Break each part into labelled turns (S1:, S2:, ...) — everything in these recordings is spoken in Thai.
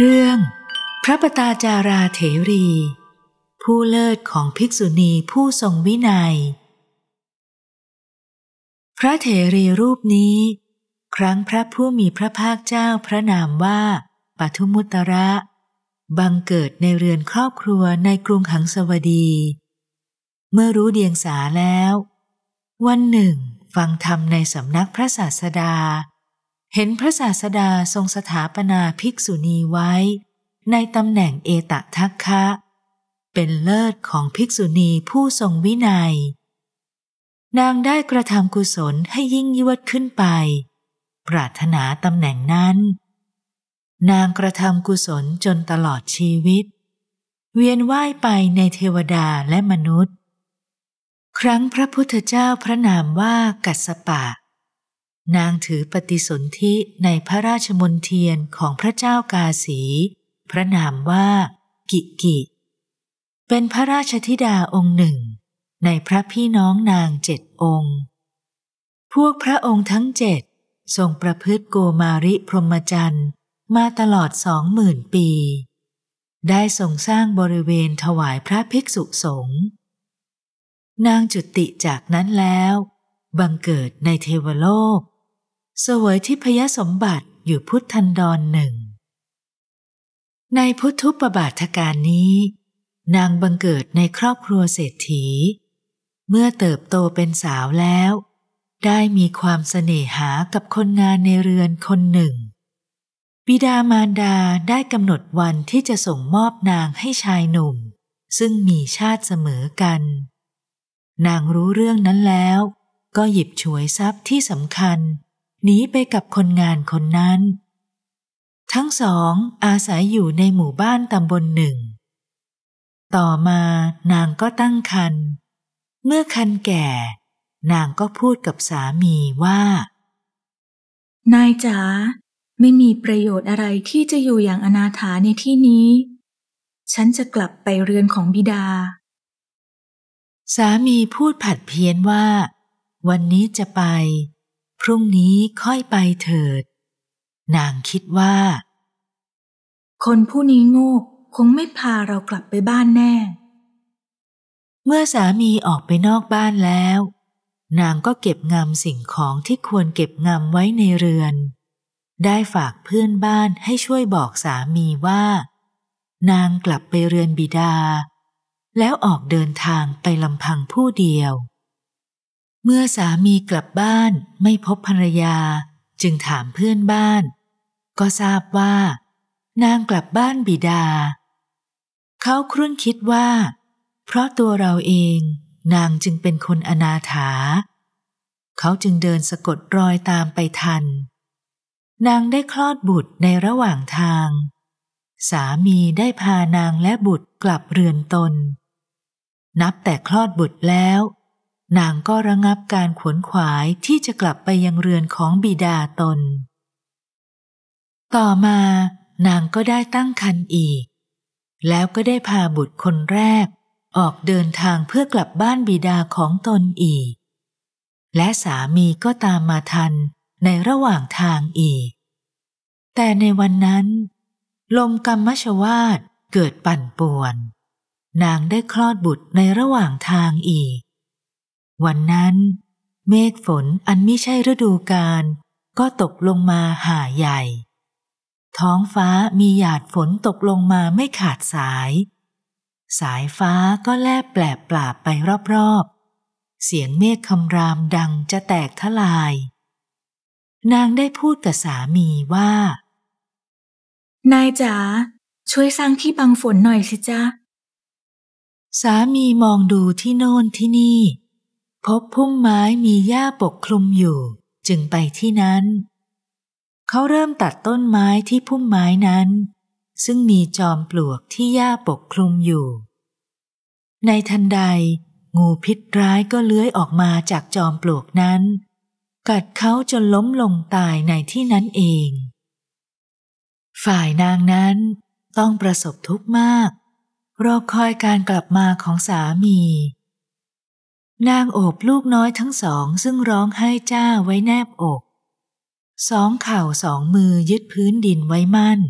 S1: เรื่อง พระปตาจาราเถรี ผู้เลิศของภิกษุณีผู้ทรงวินัย พระเถรีรูปนี้ ครั้งพระผู้มีพระภาคเจ้าพระนามว่าปทุมุตระ บังเกิดในเรือนครอบครัวในกรุงหังสวดี เมื่อรู้เดียงสาแล้ว วันหนึ่งฟังธรรมในสำนักพระศาสดาเห็นพระศาสดาทรงสถาปนาภิกษุณีไว้ ในตำแหน่งเอตทัคคะ เป็นเลิศของภิกษุณีผู้ทรงวินัย นางได้กระทำกุศลให้ยิ่งยวดขึ้นไป ปรารถนาตำแหน่งนั้น นางกระทำกุศลจนตลอดชีวิต เวียนว่ายไปในเทวดาและมนุษย์ ครั้งพระพุทธเจ้าพระนามว่ากัสสปะนางถือปฏิสนธิในพระราชมนเทียนของพระเจ้ากาสี พระนามว่ากิกิ เป็นพระราชธิดาองค์หนึ่งในพระพี่น้องนางเจ็ดองค์ พวกพระองค์ทั้งเจ็ดทรงประพฤติโกมาริพรหมจรรย์มาตลอดสองหมื่นปี ได้ทรงสร้างบริเวณถวายพระภิกษุสงฆ์ นางจุติจากนั้นแล้ว บังเกิดในเทวโลกสวยที่พยสมบัติอยู่พุทธันดรหนึ่ง ในพุทธุปบาทการนี้ นางบังเกิดในครอบครัวเศรษฐี เมื่อเติบโตเป็นสาวแล้ว ได้มีความเสน่หากับคนงานในเรือนคนหนึ่ง บิดามารดาได้กำหนดวันที่จะส่งมอบนางให้ชายหนุ่ม ซึ่งมีชาติเสมอกัน นางรู้เรื่องนั้นแล้วก็หยิบฉวยทรัพย์ที่สำคัญหนีไปกับคนงานคนนั้น ทั้งสองอาศัยอยู่ในหมู่บ้านตำบลหนึ่ง ต่อมานางก็ตั้งคันเมื่อคันแก่นางก็พูดกับสามีว่า
S2: นายจ๋าไม่มีประโยชน์อะไรที่จะอยู่อย่างอนาถาในที่นี้ ฉันจะกลับไปเรือนของบิดา
S1: สามีพูดผัดเพี้ยนว่าวันนี้จะไปพรุ่งนี้ค่อยไปเถิด นางคิดว่า
S2: คนผู้นี้โง่คงไม่พาเรากลับไปบ้านแน่
S1: เมื่อสามีออกไปนอกบ้านแล้ว นางก็เก็บงำสิ่งของที่ควรเก็บงำไว้ในเรือน ได้ฝากเพื่อนบ้านให้ช่วยบอก สามีว่า นางกลับไปเรือนบิดา แล้วออกเดินทางไปลำพังผู้เดียวเมื่อสามีกลับบ้านไม่พบภรรยาจึงถามเพื่อนบ้าน ก็ทราบว่านางกลับบ้านบิดา เขาครุ่นคิดว่า เพราะตัวเราเองนางจึงเป็นคนอนาถาเขาจึงเดินสะกดรอยตามไปทัน นางได้คลอดบุตรในระหว่างทาง สามีได้พานางและบุตรกลับเรือนตน นับแต่คลอดบุตรแล้วนางก็ระงับการขวนขวายที่จะกลับไปยังเรือนของบิดาตน ต่อมานางก็ได้ตั้งคันอีก แล้วก็ได้พาบุตรคนแรก ออกเดินทางเพื่อกลับบ้านบิดาของตนอีก และสามีก็ตามมาทันในระหว่างทางอีก แต่ในวันนั้น ลมกรรมชวาดเกิดปั่นป่วน นางได้คลอดบุตรในระหว่างทางอีกวันนั้นเมฆฝนอันไม่ใช่ฤดูกาลก็ตกลงมาหาใหญ่ ท้องฟ้ามีหยาดฝนตกลงมาไม่ขาดสาย สายฟ้าก็แลบแปลบปลาบไปรอบๆเสียงเมฆคำรามดังจะแตกทลาย นางได้พูดกับสามีว่า นายจ๋าช่วยสร้างที่บังฝนหน่อยสิจ๊ะสามีมองดูที่โน่นที่นี่พบพุ่มไม้มีหญ้าปกคลุมอยู่จึงไปที่นั้น เขาเริ่มตัดต้นไม้ที่พุ่มไม้นั้น ซึ่งมีจอมปลวกที่หญ้าปกคลุมอยู่ ในทันใดงูพิษร้ายก็เลื้อยออกมาจากจอมปลวกนั้น กัดเขาจนล้มลงตายในที่นั้นเอง ฝ่ายนางนั้นต้องประสบทุกข์มาก รอคอยการกลับมาของสามีนางโอบลูกน้อยทั้งสองซึ่งร้องไห้จ้าไว้แนบอก สองเข่าสองมือยึดพื้นดินไว้มั่น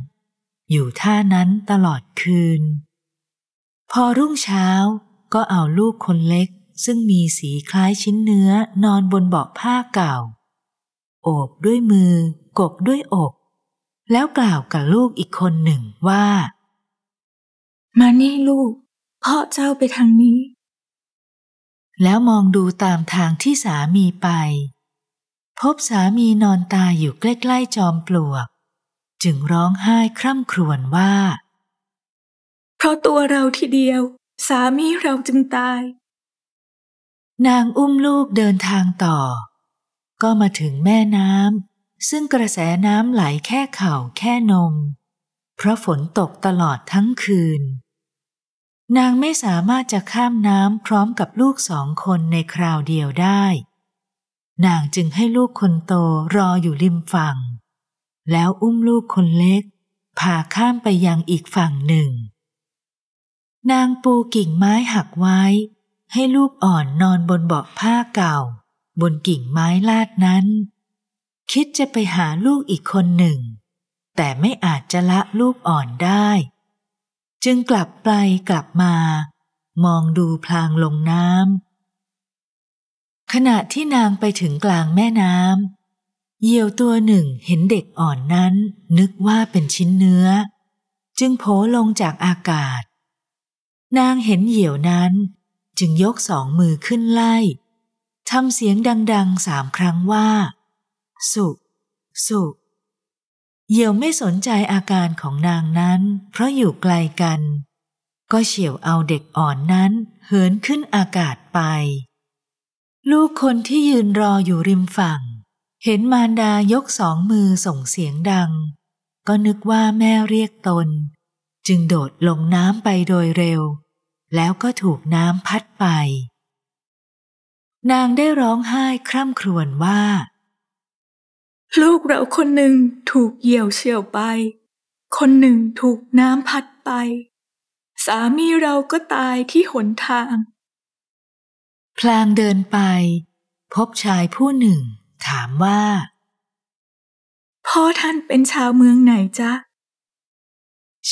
S1: อยู่ท่านั้นตลอดคืน พอรุ่งเช้าก็เอาลูกคนเล็ก ซึ่งมีสีคล้ายชิ้นเนื้อนอนบนเบาะผ้าเก่าโอบด้วยมือกบด้วยอก แล้วกล่าวกับลูกอีกคนหนึ่งว่า มานี่ลูกพ่อเจ้าไปทางนี้แล้วมองดูตามทางที่สามีไป พบสามีนอนตายอยู่ใกล้ๆจอมปลวก จึงร้องไห้คร่ำครวญว่า เพราะตัวเราทีเดียว สามีเราจึงตาย นางอุ้มลูกเดินทางต่อ ก็มาถึงแม่น้ำซึ่งกระแสน้ำไหลแค่เข่าแค่นม เพราะฝนตกตลอดทั้งคืนนางไม่สามารถจะข้ามน้ำพร้อมกับลูกสองคนในคราวเดียวได้ นางจึงให้ลูกคนโตรออยู่ริมฝั่ง แล้วอุ้มลูกคนเล็กพาข้ามไปยังอีกฝั่งหนึ่ง นางปูกิ่งไม้หักไว้ ให้ลูกอ่อนนอนบนเบาะผ้าเก่า บนกิ่งไม้ลาดนั้น คิดจะไปหาลูกอีกคนหนึ่ง แต่ไม่อาจจะละลูกอ่อนได้จึงกลับไปกลับมา มองดูพลางลงน้ำขณะที่นางไปถึงกลางแม่น้ำเหยี่ยวตัวหนึ่งเห็นเด็กอ่อนนั้น นึกว่าเป็นชิ้นเนื้อ จึงโผลงจากอากาศ นางเห็นเหยี่ยวนั้น จึงยกสองมือขึ้นไล่ทำเสียงดังๆสามครั้งว่า สุสุเหยี่ยวไม่สนใจอาการของนางนั้นเพราะอยู่ไกลกัน ก็เฉี่ยวเอาเด็กอ่อนนั้นเหินขึ้นอากาศไป ลูกคนที่ยืนรออยู่ริมฝั่ง เห็นมารดายกสองมือส่งเสียงดัง ก็นึกว่าแม่เรียกตน จึงโดดลงน้ำไปโดยเร็ว แล้วก็ถูกน้ำพัดไป นางได้ร้องไห้คร่ำครวญว่า
S2: ลูกเราคนหนึ่งถูกเหี่ยวเฉี่ยวไป คนหนึ่งถูก
S1: น้ำพัดไป สามีเราก็ตายที่หนทาง พลางเดินไป พบชายผู้หนึ่งถามว่า
S2: พ่อท่านเป็นชาวเมืองไหนจ๊ะ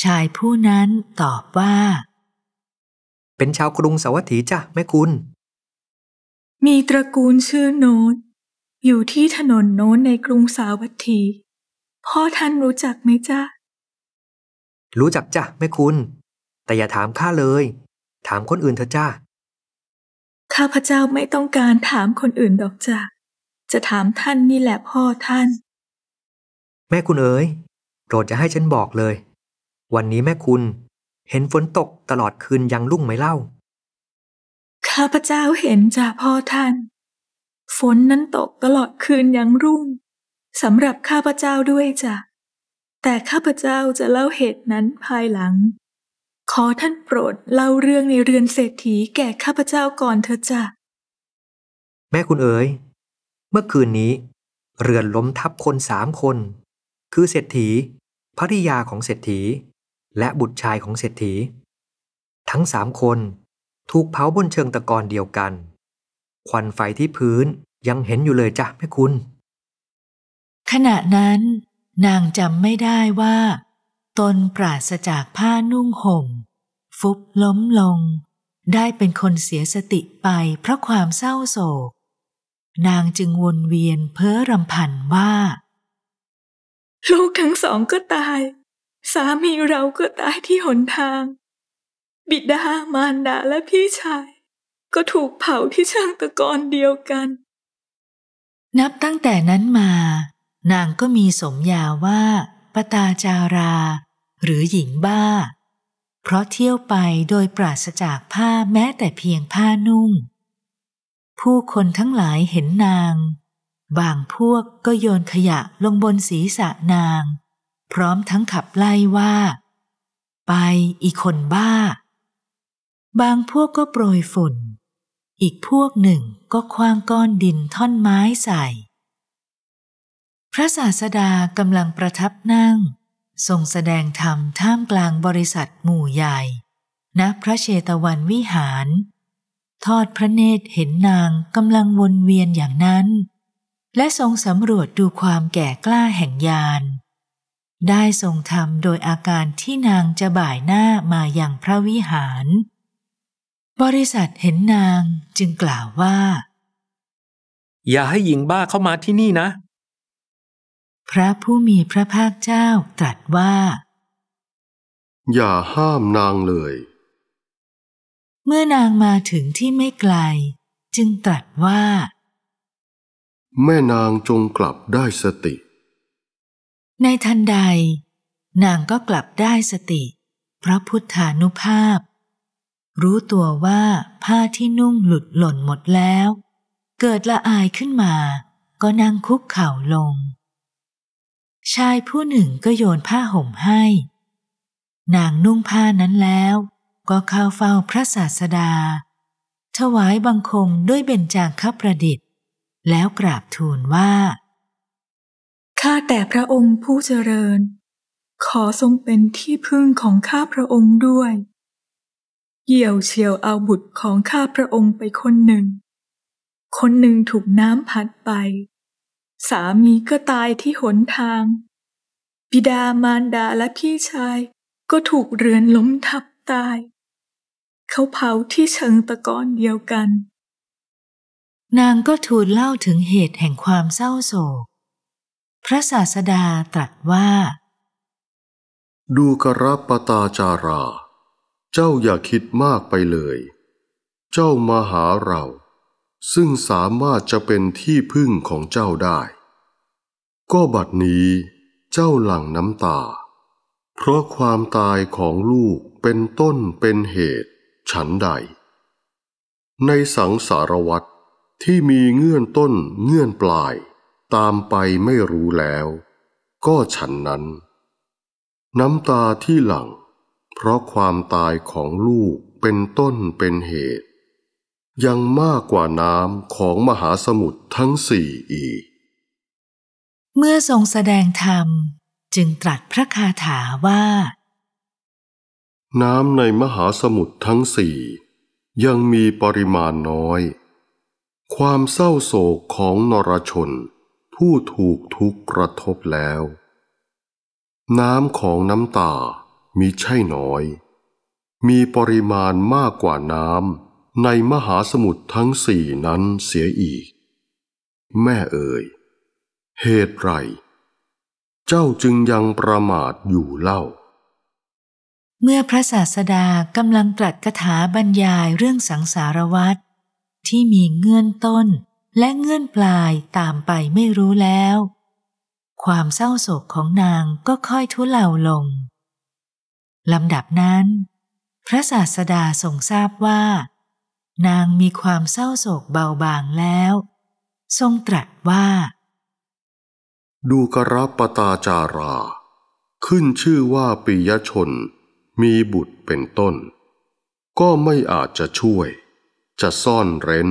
S1: ชายผู้นั้นตอบว่า เป็นชาวกรุงสวัสดีจ้ะแม่คุณ มีตระกูลชื่อโน้อยู่ที่ถนนโน
S2: ้นในกรุงสาวัตถีพ่อท่านรู้จักไหมจ๊ะ
S1: รู้จักจ้ะแม่คุณ แต่อย่าถามข้าเลย ถามคนอื่นเถอะจ้า
S2: ข้าพเจ้าไม่ต้องการถามคนอื่นดอกจ้ะจะถามท่านนี่แหละพ่อท่าน
S1: แม่คุณเอ๋ยโปรดจะให้ฉันบอกเลย วันนี้แม่คุณเห็นฝนตกตลอดคืนยังลุ่งไหมเล่า
S2: ข้าพเจ้าเห็นจ้ะพ่อท่านฝนนั้นตกตลอดคืนยังรุ่งสำหรับข้าพเจ้าด้วยจ้ะแต่ข้าพเจ้าจะเล่าเหตุนั้นภายหลัง ขอท่านโปรดเล่าเรื่องในเรือนเศรษฐีแก่ข้าพเจ้าก่อนเถอะจ้ะ
S1: แม่คุณเอ๋ยเมื่อคืนนี้เรือนล้มทับคนสามคน คือเศรษฐีภริยาของเศรษฐี และบุตรชายของเศรษฐี ทั้งสามคนถูกเผาบนเชิงตะกอนเดียวกันควันไฟที่พื้นยังเห็นอยู่เลยจ้ะแม่คุณ ขณะนั้นนางจำไม่ได้ว่า ตนปราศจากผ้านุ่งห่ม ฟุบล้มลง ได้เป็นคนเสียสติไปเพราะความเศร้าโศก นางจึงวนเวียนเพ้อรำพันว่า ลูกทั้งสองก็ตาย สามีเรา
S2: ก็ตายที่หนทาง บิดามารดาและพี่ชาย ก็ถูกเผาที่ช่างตะกอนเดียวกัน
S1: นับตั้งแต่นั้นมา นางก็มีสมญาว่า ปตาจารา หรือหญิงบ้า เพราะเที่ยวไปโดยปราศจากผ้าแม้แต่เพียงผ้านุ่ง ผู้คนทั้งหลายเห็นนาง บางพวกก็โยนขยะลงบนศีรษะนาง พร้อมทั้งขับไล่ว่า ไปอีคนบ้า บางพวกก็โปรยฝุ่นอีกพวกหนึ่งก็คว้างก้อนดินท่อนไม้ใส่ พระศาสดากำลังประทับนั่ง ทรงแสดงธรรมท่ามกลางบริษัทหมู่ใหญ่ณพระเชตวันวิหาร ทอดพระเนตรเห็นนางกำลังวนเวียนอย่างนั้น และทรงสำรวจดูความแก่กล้าแห่งยาน ได้ทรงทำโดยอาการที่นางจะบ่ายหน้ามาอย่างพระวิหารบริษัทเห็นนางจึงกล่าวว่า
S3: อย่าให้หญิงบ้าเข้ามาที่นี่นะ
S1: พระผู้มีพระภาคเจ้าตรัสว่า
S3: อย่าห้ามนางเลย
S1: เมื่อนางมาถึงที่ไม่ไกล จึงตรัสว่า
S3: แม่นางจงกลับได้สติ
S1: ในทันใด นางก็กลับได้สติพระพุทธานุภาพรู้ตัวว่าผ้าที่นุ่งหลุดหล่นหมดแล้ว เกิดละอายขึ้นมาก็นั่งคุกเข่าลง ชายผู้หนึ่งก็โยนผ้าห่มให้ นางนุ่งผ้านั้นแล้วก็เข้าเฝ้าพระศาสดา ถวายบังคมด้วยเบญจางคประดิษฐ์ แล้วกราบทูลว่า ข้าแต่พระองค์ผู้เจริญ ขอทรงเป็นที่พึ่
S2: งของข้าพระองค์ด้วยเหี่ยวเฉียวเอาบุตรของข้าพระองค์ไปคนหนึ่ง คนหนึ่งถูกน้ำพัดไป สามีก็ตายที่หนทาง บิดามารดาและพี่ชายก็ถูกเรือนล้มทับตาย เขาเผาที่เชิงตะกอนเดียว
S1: กัน นางก็ทูลเล่าถึงเหตุแห่งความเศร้าโศก พระศาสดาตรัสว่า
S3: ดูกรปตาจาราเจ้าอย่าคิดมากไปเลย เจ้ามาหาเรา ซึ่งสามารถจะเป็นที่พึ่งของเจ้าได้ ก็บัดนี้เจ้าหลั่งน้ำตา เพราะความตายของลูกเป็นต้นเป็นเหตุ ฉันใด ในสังสารวัตรที่มีเงื่อนต้นเงื่อนปลาย ตามไปไม่รู้แล้วก็ฉันนั้น น้ำตาที่หลั่งเพราะความตายของลูกเป็นต้นเป็นเหตุ ยังมากกว่าน้ำของมหาสมุทรทั้งสี่อีก
S1: เมื่อทรงแสดงธรรมจึงตรัสพระคาถาว่า
S3: น้ำในมหาสมุทรทั้งสี่ยังมีปริมาณน้อย ความเศร้าโศกของนรชน ผู้ถูกทุกข์กระทบแล้ว น้ำของน้ำตามีใช่น้อย มีปริมาณมากกว่าน้ำในมหาสมุทรทั้งสี่นั้นเสียอีก แม่เอ่ยเหตุไรเจ้าจึงยังประมาทอยู่เล่า
S1: เมื่อพระศาสดากำลังตรัสคาถาบรรยายเรื่องสังสารวัตรที่มีเงื่อนต้นและเงื่อนปลายตามไปไม่รู้แล้ว ความเศร้าโศกของนางก็ค่อยทุเลาลงลำดับนั้น พระศาสดาทรงทราบว่า นางมีความเศร้าโศกเบาบางแล้ว ทรงตรัสว่า
S3: ดูกระปตาจารา ขึ้นชื่อว่าปิยชนมีบุตรเป็นต้น ก็ไม่อาจจะช่วย จะซ่อนเร้น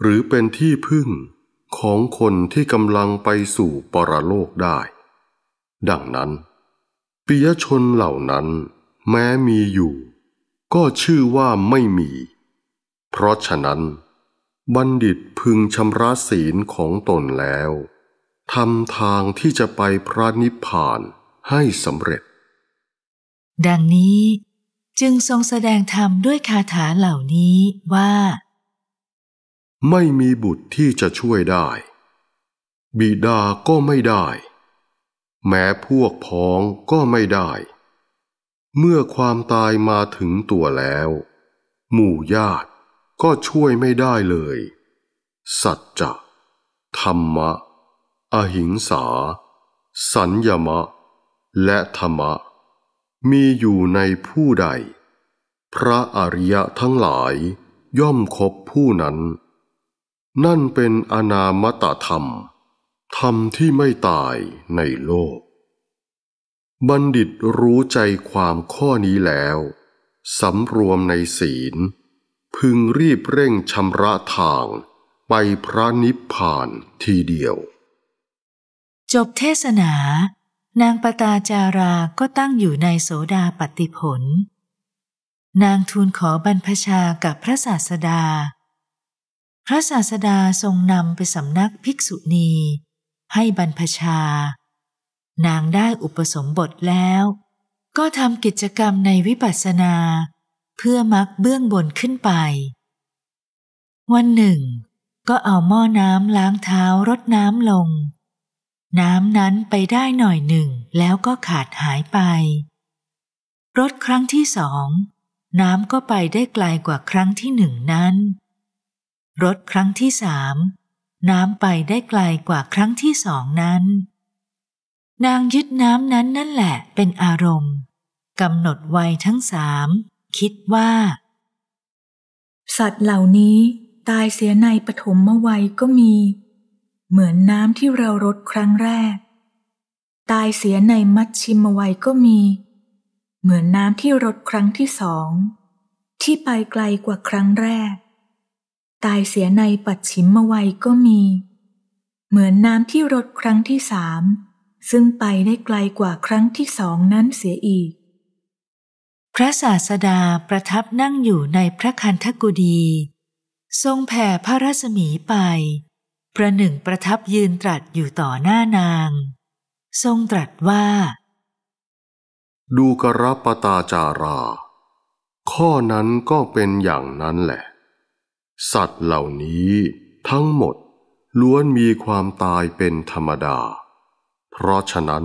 S3: หรือเป็นที่พึ่งของคนที่กำลังไปสู่ปรโลกได้ ดังนั้นปิยชนเหล่านั้นแม้มีอยู่ก็ชื่อว่าไม่มี เพราะฉะนั้นบัณฑิตพึงชำระศีลของตนแล้วทำทางที่จะไปพระนิพพานให้สำเร็จ
S1: ดังนี้จึงทรงแสดงธรรมด้วยคาถาเหล่านี้ว่า
S3: ไม่มีบุตรที่จะช่วยได้ บิดาก็ไม่ได้แม้พวกพ้องก็ไม่ได้ เมื่อความตายมาถึงตัวแล้ว หมู่ญาติก็ช่วยไม่ได้เลย สัจจะ ธรรมะ อหิงสา สัญญมะ และธรรมะ มีอยู่ในผู้ใด พระอริยทั้งหลายย่อมคบผู้นั้น นั่นเป็นอนามตธรรมธรรมที่ไม่ตายในโลก บัณฑิตรู้ใจความข้อนี้แล้ว สำรวมในศีล พึงรีบเร่งชำระทาง ไปพระนิพพานทีเดียว
S1: จบเทศนา นางปตาจาราก็ตั้งอยู่ในโสดาปฏิผล นางทูลขอบรรพชากับพระศาสดา พระศาสดาทรงนำไปสำนักภิกษุณีให้บรรพชา นางได้อุปสมบทแล้วก็ทำกิจกรรมในวิปัสสนา เพื่อมักเบื้องบนขึ้นไป วันหนึ่งก็เอาหม้อน้ำล้างเท้ารดน้ำลง น้ำนั้นไปได้หน่อยหนึ่งแล้วก็ขาดหายไปรดครั้งที่สองน้ำก็ไปได้ไกลกว่าครั้งที่หนึ่งนั้นรถครั้งที่สามน้ำไปได้ไกลกว่าครั้งที่สองนั้น นางยึดน้ำนั้นนั่นแหละเป็นอารมณ์กำหนดไวยทั้งสามคิดว่า สัตว์เหล่าน
S2: ี้ ตายเสียในปฐมวัยก็มี เหมือนน้ำที่เรารดครั้งแรก ตายเสียในมัชชิมวัยก็มี เหมือนน้ำที่รดครั้งที่สอง ที่ไปไกลกว่าครั้งแรกตายเสียในปัดฉิมมวัยก็มี เหมือนน้ำที่รดครั้งที่สามซึ่งไปได้ไกลกว่าครั้งที่สองนั้นเสียอีก
S1: พระศาสดาประทับนั่งอยู่ในพระคันธกุดีทรงแผ่พระรัศมีไปประหนึ่งประทับยืนตรัสอยู่ต่อหน้านาง ทรงตรัสว่า
S3: ดูกรปตาจารา ข้อนั้นก็เป็นอย่างนั้นแหละสัตว์เหล่านี้ทั้งหมดล้วนมีความตายเป็นธรรมดา เพราะฉะนั้น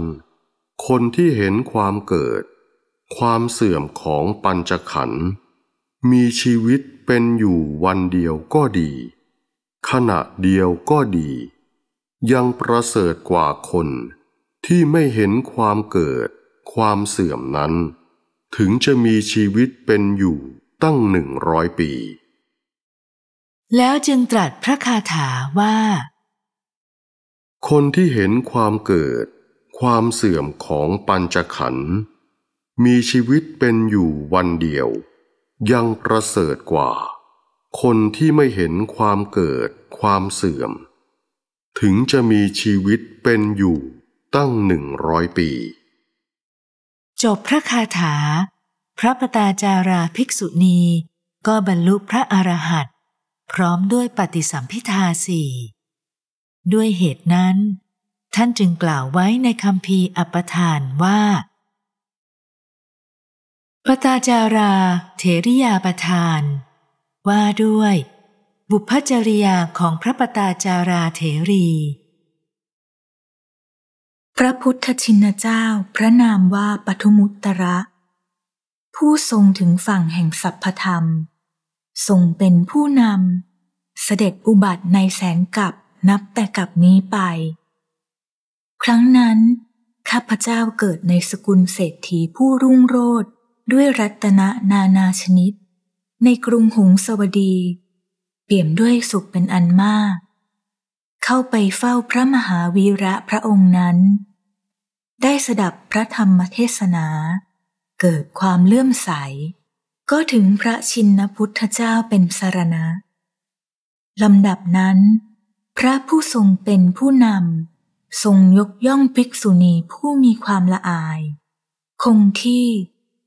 S3: คนที่เห็นความเกิด ความเสื่อมของปัญจขันธ์มีชีวิตเป็นอยู่วันเดียวก็ดี ขณะเดียวก็ดี ยังประเสริฐกว่าคนที่ไม่เห็นความเกิดความเสื่อมนั้น ถึงจะมีชีวิตเป็นอยู่ตั้งหนึ่งร้อยปี
S1: แล้วจึงตรัสพระคาถาว่า
S3: คนที่เห็นความเกิด ความเสื่อมของปัญจขันธ์มีชีวิตเป็นอยู่วันเดียว ยังประเสริฐกว่า คนที่ไม่เห็นความเกิดความเสื่อม ถึงจะมีชีวิตเป็นอยู่ตั้งหนึ่งร้อยปี
S1: จบพระคาถา พระปตาจาราภิกษุณีก็บรรลุพระอรหันตพร้อมด้วยปฏิสัมพิทาสี่ด้วยเหตุนั้น ท่านจึงกล่าวไว้ในคำพีอัปทานว่าปตาจารา เถริยาประทาน ว่าด้วย บุพจริยาของพระปตาจาราเถรี
S2: พระพุทธชินเจ้าพระนามว่าปทุมุตตระ ผู้ทรงถึงฝั่งแห่งสัพพธรรมทรงเป็นผู้นำเสด็จอุบัติในแสนกับนับแต่กับนี้ไป ครั้งนั้น ข้าพเจ้าเกิดในสกุลเศรษฐีผู้รุ่งโรดด้วยรัตนานานาชนิด ในกรุงหงสวดี เปี่ยมด้วยสุขเป็นอันมาก เข้าไปเฝ้าพระมหาวีระพระองค์นั้น ได้สดับพระธรรมเทศนา เกิดความเลื่อมใสก็ถึงพระชินพุทธเจ้าเป็นสารณะ ลำดับนั้น พระผู้ทรงเป็นผู้นำ ทรงยกย่องภิกษุณีผู้มีความละอาย คงที่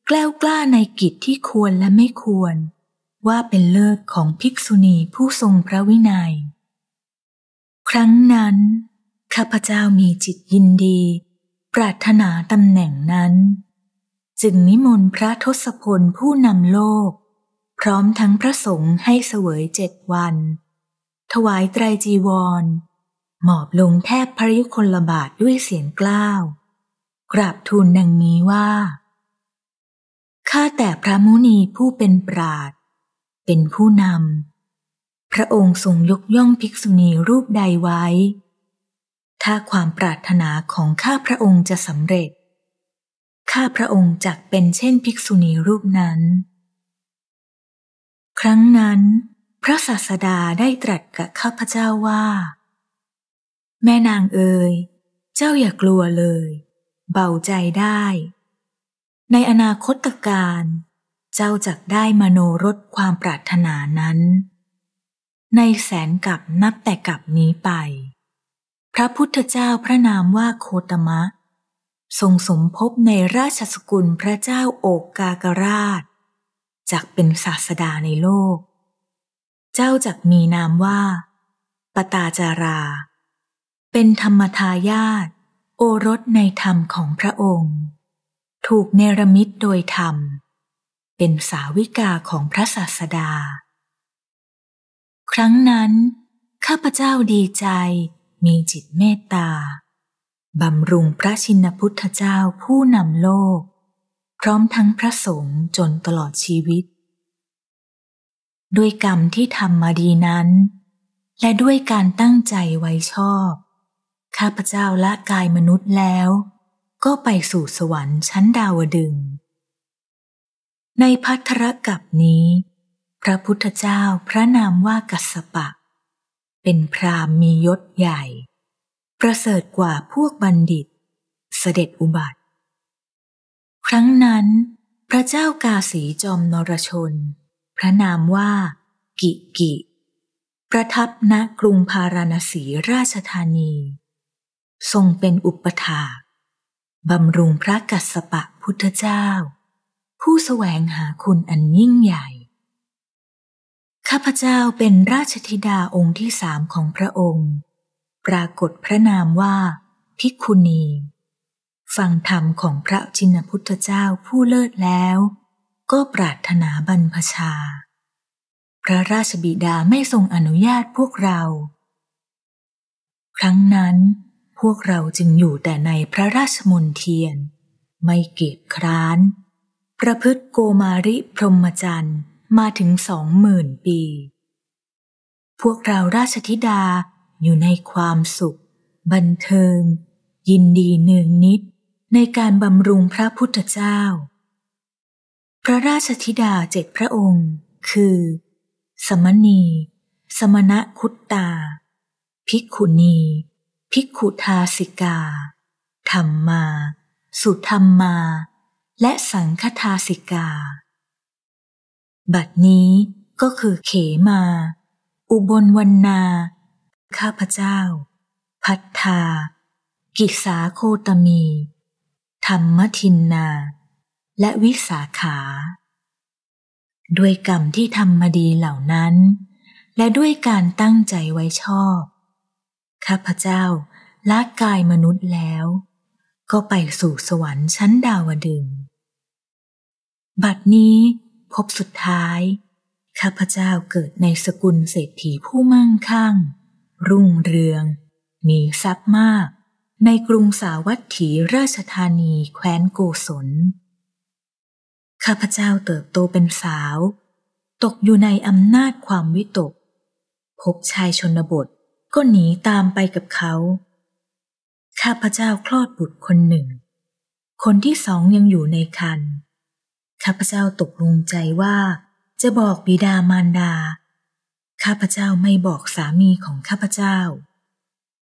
S2: แกล้วกล้าในกิจที่ควรและไม่ควร ว่าเป็นเลิศของภิกษุณีผู้ทรงพระวินยัย ครั้งนั้นข้าพเจ้ามีจิตยินดี ปรารถนาตำแหน่งนั้นจึงนิมนต์พระทศพลผู้นำโลก พร้อมทั้งพระสงฆ์ให้เสวยเจ็ดวัน ถวายไตรจีวรหมอบลงแทบพระยุคลบาทด้วยเสียงกล้าว กราบทูลดังนี้ว่า ข้าแต่พระมุนีผู้เป็นปราดเป็นผู้นำ พระองค์ทรงยกย่องภิกษุณีรูปใดไว้ ถ้าความปรารถนาของข้าพระองค์จะสำเร็จข้าพระองค์จักเป็นเช่นภิกษุณีรูปนั้น ครั้งนั้น พระศาสดาได้ ตรัสกับข้าพเจ้าว่า แม่นางเอ๋ย เจ้าอย่ากลัวเลย เบาใจได้ ในอนาคตการ เจ้าจักได้มโนรสความปรารถนานั้น ในแสนกับนับแต่กับนี้ไป พระพุทธเจ้าพระนามว่าโคตมะทรงสมภพในราชสกุลพระเจ้าโอกกากราชจากเป็นศาสดาในโลก เจ้าจักมีนามว่า ปตาจารา เป็นธรรมทายาทโอรสในธรรมของพระองค์ ถูกเนรมิตโดยธรรม เป็นสาวิกาของพระศาสดา ครั้งนั้น ข้าพเจ้าดีใจมีจิตเมตตาบำรุงพระชินพุทธเจ้าผู้นำโลก พร้อมทั้งพระสงฆ์จนตลอดชีวิต ด้วยกรรมที่ทำมาดีนั้น และด้วยการตั้งใจไว้ชอบ ข้าพเจ้าละกายมนุษย์แล้ว ก็ไปสู่สวรรค์ชั้นดาวดึง ในพัทธรกับนี้ พระพุทธเจ้าพระนามว่ากัสสปะ เป็นพรามมียศใหญ่ประเสริฐกว่าพวกบัณฑิต เสด็จอุบัติ ครั้งนั้น พระเจ้ากาสีจอมนรชน พระนามว่ากิกิประทับณกรุงพาราณสีราชธานี ทรงเป็นอุปถาบำรุงพระกัสสปะพุทธเจ้า ผู้แสวงหาคุณอันยิ่งใหญ่ ข้าพเจ้าเป็นราชธิดาองค์ที่สามของพระองค์ปรากฏพระนามว่าพิกุณีฟังธรรมของพระจินพุทธเจ้าผู้เลิศแล้วก็ปรารถนาบรรพชา พระราชบิดาไม่ทรงอนุญาตพวกเรา ครั้งนั้นพวกเราจึงอยู่แต่ในพระราชมนเทียน ไม่เก็บคร้านประพฤติโกมาริพรหมจรรย์มาถึงสองหมื่นปี พวกเราราชธิดาอยู่ในความสุข บันเทิง ยินดีเนืองนิดในการบำรุงพระพุทธเจ้า พระราชธิดาเจ็ดพระองค์คือ สมณี สมณะคุตตา ภิกขุณี ภิกขุทาสิกา ธรรมมา สุธรรมมา และสังฆทาสิกา บัดนี้ก็คือเขมา อุบลวันนาข้าพเจ้า พัทธากิสาโคตมี ธรรมทินนา และวิสาขา ด้วยกรรมที่ทำมาดีเหล่านั้น และด้วยการตั้งใจไว้ชอบ ข้าพเจ้าละกายมนุษย์แล้ว ก็ไปสู่สวรรค์ชั้นดาวดึง บัดนี้พบสุดท้ายข้าพเจ้าเกิดในสกุลเศรษฐีผู้มั่งคั่งรุ่งเรืองมีทรัพย์มากในกรุงสาวัตถีราชธานีแคว้นโกศล ข้าพเจ้าเติบโตเป็นสาวตกอยู่ในอำนาจความวิตก พบชายชนบทก็หนีตามไปกับเขา ข้าพเจ้าคลอดบุตรคนหนึ่ง คนที่สองยังอยู่ในคันข้าพเจ้าตกลงใจว่าจะบอกบิดามารดาข้าพเจ้าไม่บอกสามีของข้าพเจ้า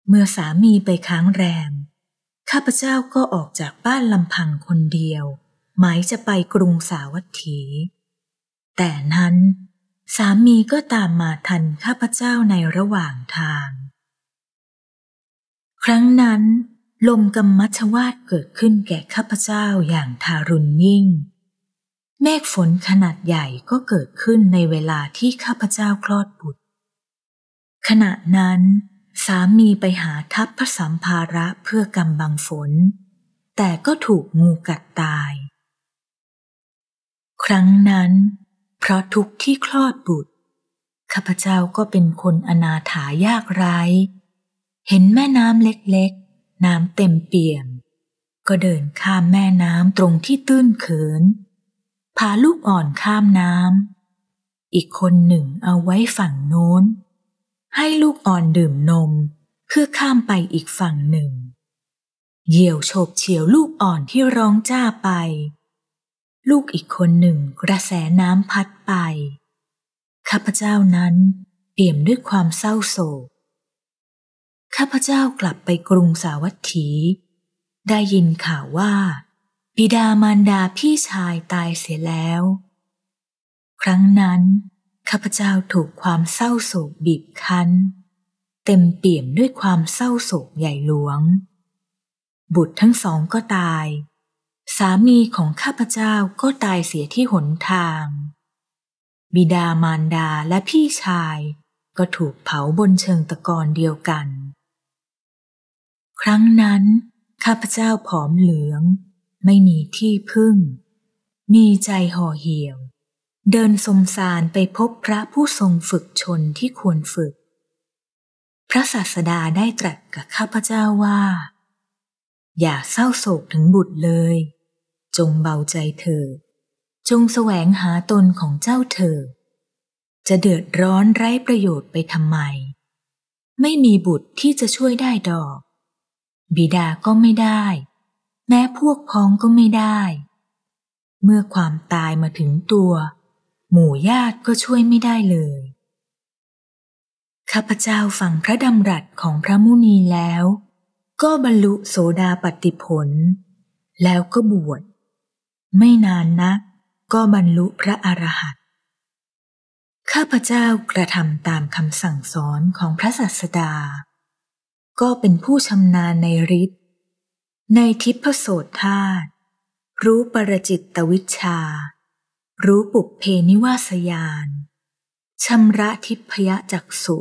S2: เมื่อสามีไปค้างแรมข้าพเจ้าก็ออกจากบ้านลำพังคนเดียว หมายจะไปกรุงสาวัตถี แต่นั้น สามีก็ตามมาทันข้าพเจ้าในระหว่างทาง ครั้งนั้นลมกรรมัชวาดเกิดขึ้นแก่ข้าพเจ้าอย่างทารุณยิ่งเมฆฝนขนาดใหญ่ก็เกิดขึ้นในเวลาที่ข้าพเจ้าคลอดบุตร ขณะนั้นสามีไปหาทัพพระสัมภาระเพื่อกำบังฝน แต่ก็ถูกงูกัดตาย ครั้งนั้น เพราะทุกที่คลอดบุตรข้าพเจ้าก็เป็นคนอนาถายากไร้เห็นแม่น้ำเล็กๆ น้ำเต็มเปี่ยม ก็เดินข้ามแม่น้ำตรงที่ตื้นเขินพาลูกอ่อนข้ามน้ำ อีกคนหนึ่งเอาไว้ฝั่งโน้น ให้ลูกอ่อนดื่มนมเพื่อข้ามไปอีกฝั่งหนึ่ง เหยี่ยวโฉบเฉียวลูกอ่อนที่ร้องจ้าไป ลูกอีกคนหนึ่งกระแสน้ำพัดไป ข้าพเจ้านั้นเปี่ยมด้วยความเศร้าโศก ข้าพเจ้ากลับไปกรุงสาวัตถี ได้ยินข่าวว่าบิดามารดาพี่ชายตายเสียแล้ว ครั้งนั้นข้าพเจ้าถูกความเศร้าโศกบีบคั้น เต็มเปี่ยมด้วยความเศร้าโศกใหญ่หลวง บุตรทั้งสองก็ตาย สามีของข้าพเจ้าก็ตายเสียที่หนทาง บิดามารดาและพี่ชายก็ถูกเผาบนเชิงตะกอนเดียวกัน ครั้งนั้นข้าพเจ้าผอมเหลืองไม่มีที่พึ่ง มีใจห่อเหี่ยว เดินสมสารไปพบพระผู้ทรงฝึกชนที่ควรฝึก พระศาสดาได้ตรัสกับข้าพเจ้าว่า อย่าเศร้าโศกถึงบุตรเลย จงเบาใจเถิดจงแสวงหาตนของเจ้าเถิดจะเดือดร้อนไร้ประโยชน์ไปทำไม ไม่มีบุตรที่จะช่วยได้ดอก บิดาก็ไม่ได้แม้พวกพ้องก็ไม่ได้ เมื่อความตายมาถึงตัว หมู่ญาติก็ช่วยไม่ได้เลย ข้าพเจ้าฟังพระดำรัสของพระมุนีแล้ว ก็บรรลุโสดาปติผล แล้วก็บวช ไม่นานนะกก็บรรลุพระอรหันต์ ข้าพเจ้ากระทำตามคำสั่งสอนของพระศัสดา ก็เป็นผู้ชำนาญในฤทธิในทิพโสธาต รู้ปรจิตตวิชา รู้ปุพเพนิวาสยาน ชำระทิพยะจักสุ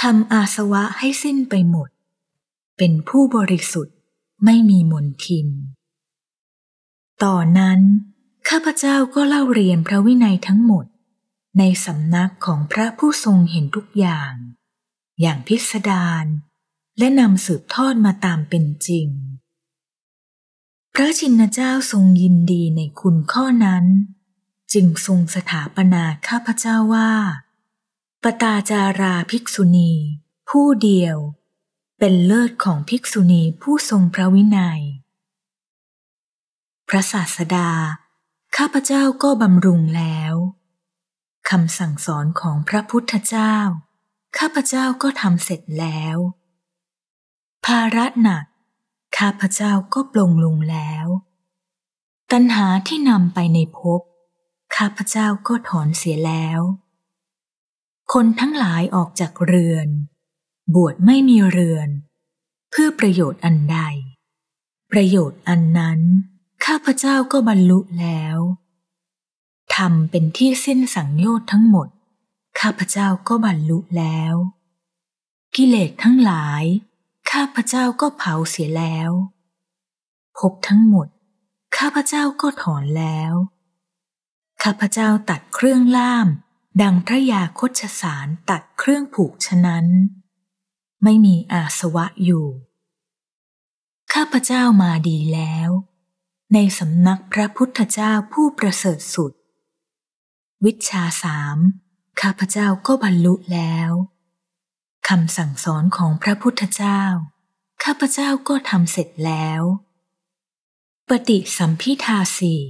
S2: ทำอาสวะให้สิ้นไปหมด เป็นผู้บริสุทธิ์ไม่มีมนทิน ต่อนนั้น ข้าพเจ้าก็เล่าเรียนพระวินัยทั้งหมด ในสำนักของพระผู้ทรงเห็นทุกอย่าง อย่างพิสดารและนำสืบทอดมาตามเป็นจริงพระชินเจ้าทรงยินดีในคุณข้อนั้น จึงทรงสถาปนาข้าพเจ้าว่า ปตาจาราภิกษุณี ผู้เดียว เป็นเลิศของภิกษุณีผู้ทรงพระวินยัย พระศาสดา ข้าพเจ้าก็บำรุงแล้วคำสั่งสอนของพระพุทธเจ้า ข้าพเจ้าก็ทำเสร็จแล้ว ภาระหนักข้าพเจ้าก็ปลงลงแล้ว ตัณหาที่นำไปในภพ ข้าพเจ้าก็ถอนเสียแล้ว คนทั้งหลายออกจากเรือน บวชไม่มีเรือน เพื่อประโยชน์อันใด ประโยชน์อันนั้น ข้าพเจ้าก็บรรลุแล้วทำเป็นที่สิ้นสังโยชน์ทั้งหมด ข้าพเจ้าก็บรรลุแล้ว กิเลส ทั้งหลายข้าพเจ้าก็เผาเสียแล้ว พบทั้งหมด ข้าพเจ้าก็ถอนแล้ว ข้าพเจ้าตัดเครื่องล่าม ดังพระยาคชสารตัดเครื่องผูกฉะนั้น ไม่มีอาสวะอยู่ ข้าพเจ้ามาดีแล้ว ในสำนักพระพุทธเจ้าผู้ประเสริฐสุด วิชาสาม ข้าพเจ้าก็บรรลุแล้วคำสั่งสอนของพระพุทธเจ้า ข้าพเจ้าก็ทำเสร็จแล้ว ปฏิสัมพิทาสี่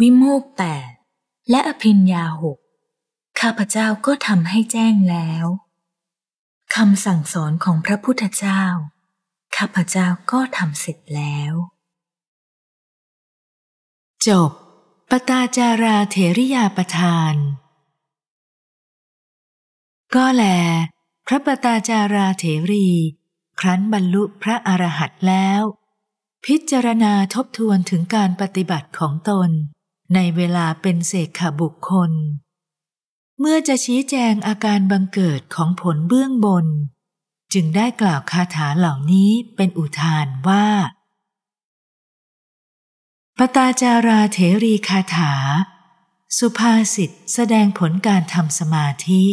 S2: วิโมกแปดและอภินยาหก ข้าพเจ้าก็ทำให้แจ้งแล้ว คำสั่งสอนของพระพุทธเจ้า ข้าพเจ้าก็ทำเสร็จแล้ว จบ ป
S1: ตาจาราเถริยาประทาน ก็แลพระปตาจาราเถรี ครั้นบรรลุพระอรหันต์แล้ว พิจารณาทบทวนถึงการปฏิบัติของตน ในเวลาเป็นเศกขบุคคล เมื่อจะชี้แจงอาการบังเกิดของผลเบื้องบน จึงได้กล่าวคาถาเหล่านี้เป็นอุทานว่า ปตาจาราเถรีคาถา สุภาษิตแสดงผลการทำสมาธิ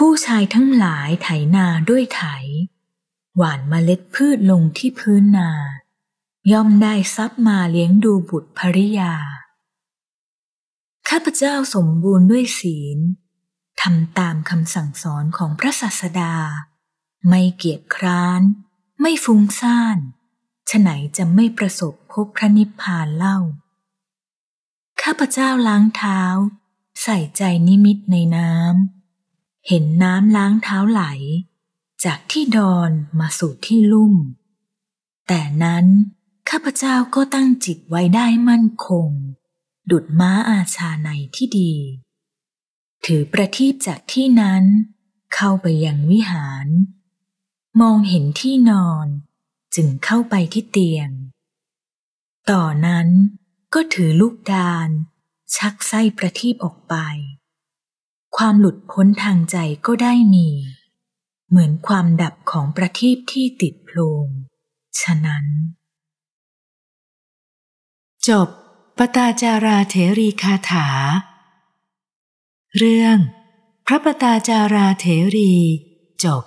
S2: ผู้ชายทั้งหลายไถนาด้วยไถ หวานเมล็ดพืชลงที่พื้นนา ย่อมได้ทรัพย์มาเลี้ยงดูบุตรภริยา ข้าพเจ้าสมบูรณ์ด้วยศีล ทำตามคำสั่งสอนของพระศาสดา ไม่เกียจคร้าน ไม่ฟุ้งซ่าน ฉะไหนจะไม่ประสบพบพระนิพพานเล่า ข้าพเจ้าล้างเท้า ใส่ใจนิมิตในน้ำเห็นน้ำล้างเท้าไหล จากที่ดอนมาสู่ที่ลุ่ม แต่นั้นข้าพเจ้าก็ตั้งจิตไว้ได้มั่นคง ดุดม้าอาชาในที่ดี ถือประทีปจากที่นั้นเข้าไปยังวิหาร มองเห็นที่นอนจึงเข้าไปที่เตียง ต่อนั้นก็ถือลูกดานชักไส้ประทีปออกไปความหลุดพ้นทางใจก็ได้มี เหมือนความดับของประทีป
S1: ที่ติดโพลงฉะนั้น จบ ปตาจาราเถรีคาถา เรื่องพระปตาจาราเถรีจบ